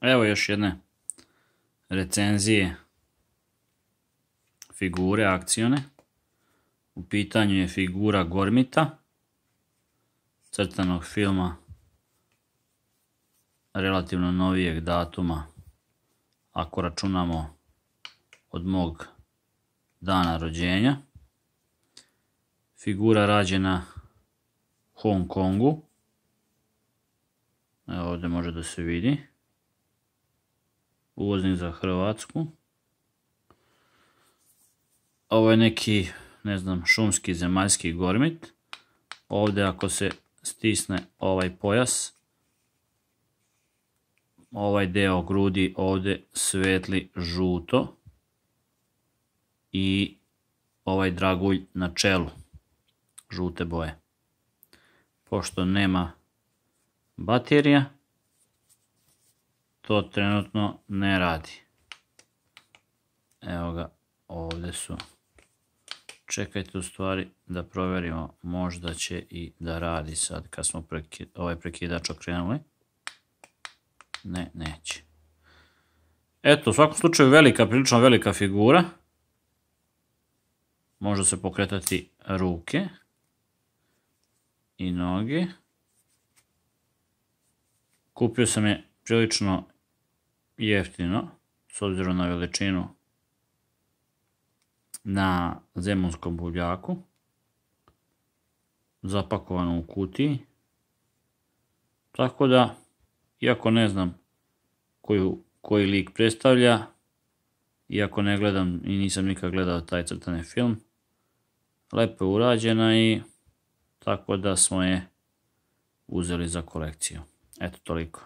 Evo još jedne recenzije figure akcione. U pitanju je figura Gormita, crtanog filma relativno novijeg datuma, ako računamo od mog dana rođenja. Figura rađena u Hong Kongu. Evo ovdje može da se vidi uvozni za Hrvatsku. Ovo je neki, ne znam, šumski zemaljski gormit. Ovdje ako se stisne ovaj pojas, ovaj deo grudi ovdje svetli žuto i ovaj dragulj na čelu žute boje. Pošto nema baterija, to trenutno ne radi. Evo ga, ovdje su. Čekajte u stvari da provjerimo, možda će i da radi sad kad smo ovaj prekidač okrenuli. Ne, neće. Eto, u svakom slučaju velika, prilično velika figura. Može se pokretati ruke i noge. Kupio sam je prilično jeftino, s obzirom na veličinu na zemunskom buljaku, zapakovano u kutiji. Tako da, iako ne znam koji lik predstavlja, iako ne gledam i nisam nikad gledao taj crtani film, lepo je urađena i tako da smo je uzeli za kolekciju. Eto toliko.